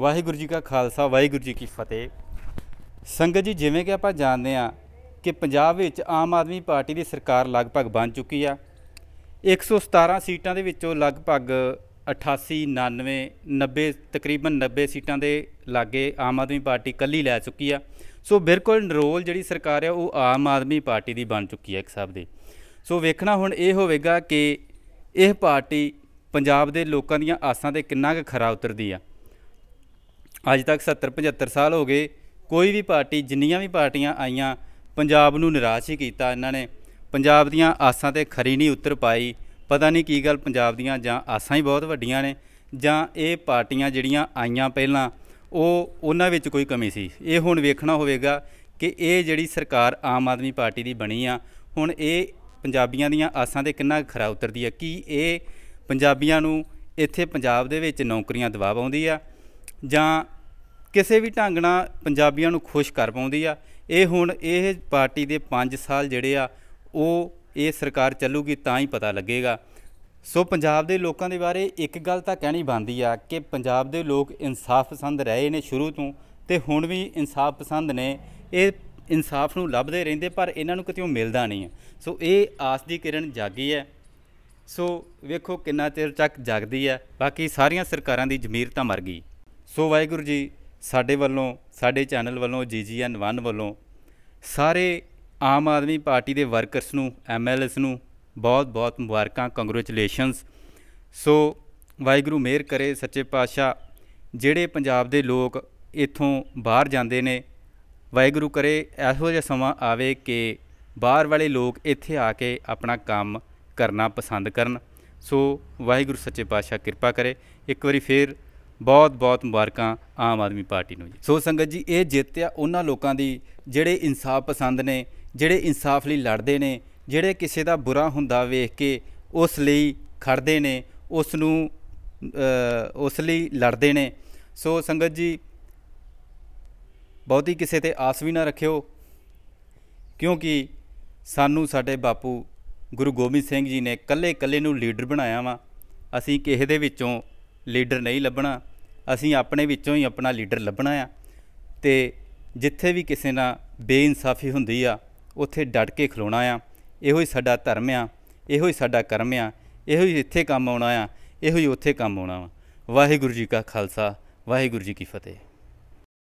ਵਾਹਿਗੁਰੂ ਜੀ ਕਾ ਖਾਲਸਾ ਵਾਹਿਗੁਰੂ ਜੀ ਕੀ ਫਤਿਹ ਸੰਗਤ ਜੀ ਜਿਵੇਂ ਕਿ ਆਪਾਂ ਜਾਣਦੇ ਆ ਕਿ ਪੰਜਾਬ ਵਿੱਚ ਆਮ ਆਦਮੀ ਪਾਰਟੀ ਦੀ ਸਰਕਾਰ ਲਗਭਗ ਬਣ ਚੁੱਕੀ ਆ 117 ਸੀਟਾਂ ਦੇ ਵਿੱਚੋਂ ਲਗਭਗ 88 99 90 ਤਕਰੀਬਨ 90 ਸੀਟਾਂ ਦੇ ਲਾਗੇ ਆਮ ਆਦਮੀ ਪਾਰਟੀ ਕੱਲੀ ਲੈ ਚੁੱਕੀ ਆ ਸੋ ਬਿਲਕੁਲ ਨਰੋਲ ਜਿਹੜੀ ਸਰਕਾਰ ਆ ਉਹ ਆਮ ਆਦਮੀ ਪਾਰਟੀ ਦੀ ਬਣ ਚੁੱਕੀ ਆ ਇੱਕ ਸਾਹਿਬ ਦੀ ਸੋ ਵੇਖਣਾ ਹੁਣ ਇਹ ਹੋਵੇਗਾ ਕਿ ਇਹ ਪਾਰਟੀ ਪੰਜਾਬ ਦੇ ਲੋਕਾਂ ਦੀਆਂ ਆਸਾਂ ਤੇ ਕਿੰਨਾ ਕੁ ਖਰਾ ਉਤਰਦੀ ਆ ਅੱਜ ਤੱਕ 70 75 ਸਾਲ ਹੋ ਗਏ ਕੋਈ ਵੀ ਪਾਰਟੀ ਜਿੰਨੀਆਂ ਵੀ ਪਾਰਟੀਆਂ ਆਈਆਂ ਪੰਜਾਬ ਨੂੰ ਨਿਰਾਸ਼ ਹੀ ਕੀਤਾ ਇਹਨਾਂ ਨੇ ਪੰਜਾਬ ਦੀਆਂ ਆਸਾਂ ਤੇ ਖਰੀ ਨਹੀਂ ਉਤਰ ਪਾਈ ਪਤਾ ਨਹੀਂ ਕੀ ਗੱਲ ਪੰਜਾਬ ਦੀਆਂ ਜਾਂ ਆਸਾਂ ਹੀ ਬਹੁਤ ਵੱਡੀਆਂ ਨੇ ਜਾਂ ਇਹ ਪਾਰਟੀਆਂ ਜਿਹੜੀਆਂ ਆਈਆਂ ਪਹਿਲਾਂ ਉਹ ਉਹਨਾਂ ਵਿੱਚ ਕੋਈ ਕਮੀ ਸੀ ਇਹ ਹੁਣ ਵੇਖਣਾ ਹੋਵੇਗਾ ਕਿ ਇਹ ਜਿਹੜੀ ਸਰਕਾਰ ਆਮ ਆਦਮੀ ਪਾਰਟੀ ਦੀ ਬਣੀ ਆ ਹੁਣ ਇਹ ਪੰਜਾਬੀਆਂ ਦੀਆਂ ਆਸਾਂ ਤੇ ਕਿੰਨਾ ਖਰਾ ਉਤਰਦੀ ਆ ਕੀ ਇਹ ਪੰਜਾਬੀਆਂ ਨੂੰ ਇੱਥੇ ਪੰਜਾਬ ਦੇ ਵਿੱਚ ਨੌਕਰੀਆਂ ਦਬਾਅ ਆਉਂਦੀ ਆ ਜਾਂ ਕਿਸੇ ਵੀ ਢੰਗ ਨਾਲ ਪੰਜਾਬੀਆਂ ਨੂੰ ਖੁਸ਼ ਕਰ ਪਾਉਂਦੀ ਆ ਇਹ ਹੁਣ ਇਹ ਪਾਰਟੀ ਦੇ 5 ਸਾਲ ਜਿਹੜੇ ਆ ਉਹ ਇਹ ਸਰਕਾਰ ਚੱਲੂਗੀ ਤਾਂ ਹੀ ਪਤਾ ਲੱਗੇਗਾ ਸੋ ਪੰਜਾਬ ਦੇ ਲੋਕਾਂ ਦੇ ਬਾਰੇ ਇੱਕ ਗੱਲ ਤਾਂ ਕਹਿਣੀ ਬੰਦੀ ਆ ਕਿ ਪੰਜਾਬ ਦੇ ਲੋਕ ਇਨਸਾਫ ਪਸੰਦ ਰਹੇ ਨੇ ਸ਼ੁਰੂ ਤੋਂ ਤੇ ਹੁਣ ਵੀ ਇਨਸਾਫ ਪਸੰਦ ਨੇ ਇਹ ਇਨਸਾਫ ਨੂੰ ਲੱਭਦੇ ਰਹਿੰਦੇ ਪਰ ਇਹਨਾਂ ਨੂੰ ਕਿਤੇ ਮਿਲਦਾ ਨਹੀਂ ਸੋ ਇਹ ਆਸ ਦੀ ਕਿਰਨ ਜਾਗੀ ਹੈ ਸੋ ਵੇਖੋ ਕਿੰਨਾ ਚਿਰ ਤੱਕ ਜਾਗਦੀ ਹੈ ਬਾਕੀ ਸਾਰੀਆਂ ਸਰਕਾਰਾਂ ਦੀ ਜ਼ਮੀਰ ਤਾਂ ਮਰ ਗਈ ਸੋ ਵਾਹਿਗੁਰੂ ਜੀ ਸਾਡੇ ਵੱਲੋਂ ਸਾਡੇ ਚੈਨਲ ਵੱਲੋਂ ਜੀਜੀਐਨ 1 ਵੱਲੋਂ ਸਾਰੇ ਆਮ ਆਦਮੀ ਪਾਰਟੀ ਦੇ ਵਰਕਰਸ ਨੂੰ ਐਮਐਲਐਸ ਨੂੰ ਬਹੁਤ-ਬਹੁਤ ਮੁਬਾਰਕਾਂ ਕੰਗ੍ਰੈਚੁਲੇਸ਼ਨਸ ਸੋ ਵਾਹਿਗੁਰੂ ਮਿਹਰ ਕਰੇ ਸੱਚੇ ਪਾਤਸ਼ਾਹ ਜਿਹੜੇ ਪੰਜਾਬ ਦੇ ਲੋਕ ਇਥੋਂ ਬਾਹਰ ਜਾਂਦੇ ਨੇ ਵਾਹਿਗੁਰੂ ਕਰੇ ਐਸੋ ਜਿਹਾ ਸਮਾਂ ਆਵੇ ਕਿ ਬਾਹਰ ਵਾਲੇ ਲੋਕ ਇੱਥੇ ਆ ਕੇ ਆਪਣਾ ਕੰਮ ਕਰਨਾ ਪਸੰਦ ਕਰਨ ਸੋ ਵਾਹਿਗੁਰੂ ਸੱਚੇ ਪਾਤਸ਼ਾਹ ਕਿਰਪਾ ਕਰੇ ਇੱਕ ਵਾਰੀ ਫੇਰ ਬਹੁਤ-ਬਹੁਤ ਮੁਬਾਰਕਾਂ ਆਮ ਆਦਮੀ ਪਾਰਟੀ ਨੂੰ ਜੀ ਸੋ ਸੰਗਤ ਜੀ ਇਹ ਜਿੱਤ ਆ ਉਹਨਾਂ ਲੋਕਾਂ ਦੀ ਜਿਹੜੇ ਇਨਸਾਫ ਪਸੰਦ ਨੇ ਜਿਹੜੇ ਇਨਸਾਫ ਲਈ ਲੜਦੇ ਨੇ ਜਿਹੜੇ ਕਿਸੇ ਦਾ ਬੁਰਾ ਹੁੰਦਾ ਵੇਖ ਕੇ ਉਸ ਲਈ ਖੜਦੇ ਨੇ ਉਸ ਨੂੰ ਉਸ ਲਈ ਲੜਦੇ ਨੇ ਸੋ ਸੰਗਤ ਜੀ ਬਹੁਤੀ ਕਿਸੇ ਤੇ ਆਸ ਵੀ ਨਾ ਰੱਖਿਓ ਕਿਉਂਕਿ ਸਾਨੂੰ ਸਾਡੇ ਬਾਪੂ ਗੁਰੂ ਗੋਬਿੰਦ ਸਿੰਘ ਜੀ ਨੇ ਕੱਲੇ ਕੱਲੇ ਨੂੰ ਲੀਡਰ ਬਣਾਇਆ ਵਾ ਅਸੀਂ ਕਿਸੇ ਦੇ ਵਿੱਚੋਂ ਲੀਡਰ ਨਹੀਂ ਲੱਭਣਾ ਅਸੀਂ ਆਪਣੇ ਵਿੱਚੋਂ ਹੀ ਆਪਣਾ ਲੀਡਰ ਲੱਭਣਾ ਆ ਤੇ ਜਿੱਥੇ ਵੀ ਕਿਸੇ ਨਾਲ ਬੇਇਨਸਾਫੀ ਹੁੰਦੀ ਆ ਉੱਥੇ ਡਟ ਕੇ ਖਲੋਣਾ ਆ ਇਹੋ ਹੀ ਸਾਡਾ ਧਰਮ ਆ ਇਹੋ ਹੀ ਸਾਡਾ ਕਰਮ ਆ ਇਹੋ ਹੀ ਇੱਥੇ ਕੰਮ ਆਉਣਾ ਆ ਇਹੋ ਹੀ ਉੱਥੇ ਕੰਮ ਆਉਣਾ ਵਾ ਵਾਹਿਗੁਰੂ ਜੀ ਕਾ ਖਾਲਸਾ ਵਾਹਿਗੁਰੂ ਜੀ ਕੀ ਫਤਿਹ